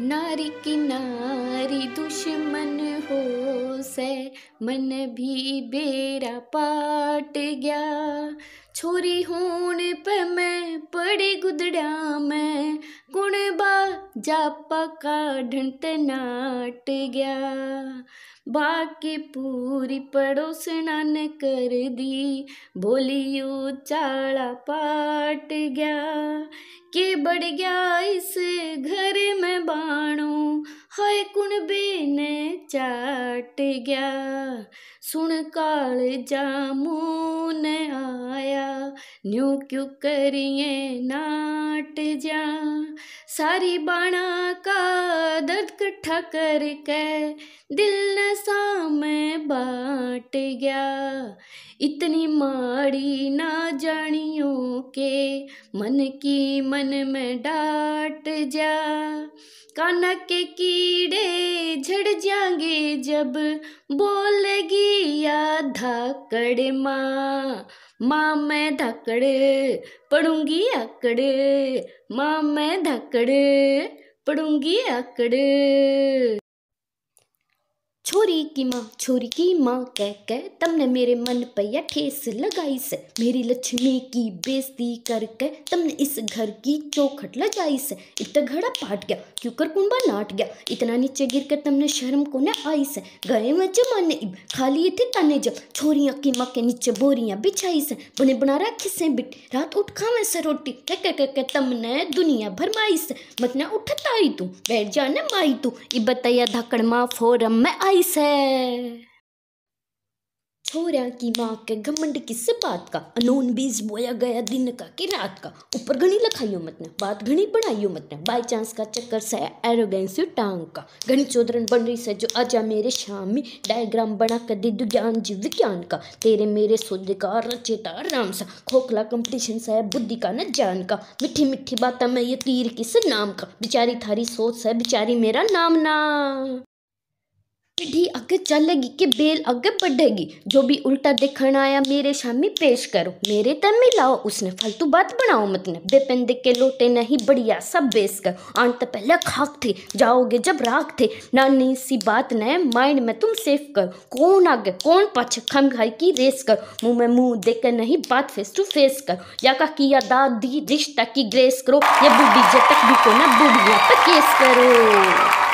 नारी की नारी दुश्मन हो से मन भी बेरा पाट गया छोरी होने पे मैं पड़ी गुदड़ा मैं कुणबा जापा का नाट गया बाकी पूरी पड़ोसना न कर दी बोलियो चाला पाट गया के बढ़ गया इस घर में बाणो हाय कुणबे ने चाट गया सुन काल जामू ने आ न्यू क्यों करिए नाट जा सारी बाणा का दर्द कट्ठा करके दिल न सामे बा हट गया इतनी माड़ी ना जानियों के मन की मन में डांट जा कान के कीड़े झड़ जाएंगे जब बोलेगी या धाकड़ माँ माँ मैं धाकड़ पढ़ूंगी आकड़ माँ मैं धाकड़ पढ़ूंगी आकड़ छोरी की माँ छोरी की माँ कह कह तुमने मेरे मन पर या ठेस लगाई से मेरी लक्ष्मी की बेइज्जती कर कह तुमने इस घर की चौखट लगाई से इतना घड़ा पाट गया क्यों कर कुंबा नाट गया इतना नीचे गिर कर तुमने शर्म को न आई से गए मत जमाने इब खाली ये थे ताने जब छोरियाँ की माँ के नीचे बोरियाँ बिछाई से बने बना रहा से बिट रात उठ खा मैं सर रोटी कह कह कह कह तुमने दुनिया भर माई से मतना उठता आई तू बैठ जाने माई तू इ बताया धाकड़ माँ फोरम में आई बारिश है छोरिया की माँ के घमंड किस बात का अनोन बीज बोया गया दिन का कि रात का ऊपर घनी लखाइयो मत ने बात घनी बढ़ाइयो मत ने बाई चांस का चक्कर से एरोगेंस टांग का घनी चौधरन बन रही से जो आजा मेरे शामी डायग्राम बना कर दे दू ज्ञान जीव विज्ञान का तेरे मेरे सौदे का रचेता राम सा खोखला कंपटीशन से बुद्धि का न जान का मिठी मिठी बात मैं ये तीर किस नाम का बेचारी थारी सोच है बेचारी मेरा नाम ना पिढ़ी आगे चलेगी कि बेल आगे बढ़ेगी जो भी उल्टा देखना आया मेरे शामी पेश करो मेरे तन लाओ उसने फालतू बात बनाओ मत ने बेपेंदे के लोटे नहीं बढ़िया सब बेस कर आन तो पहले खाक थे जाओगे जब राख थे नानी सी बात न माइंड में तुम सेफ कर कौन आगे कौन पाछे खम खाई की रेस कर मुँह में मुँह देख कर नहीं बात फेस टू फेस कर या का किया दादी रिश्ता की ग्रेस करो ये बूढ़ी जब तक भी को ना बूढ़िया पर केस करो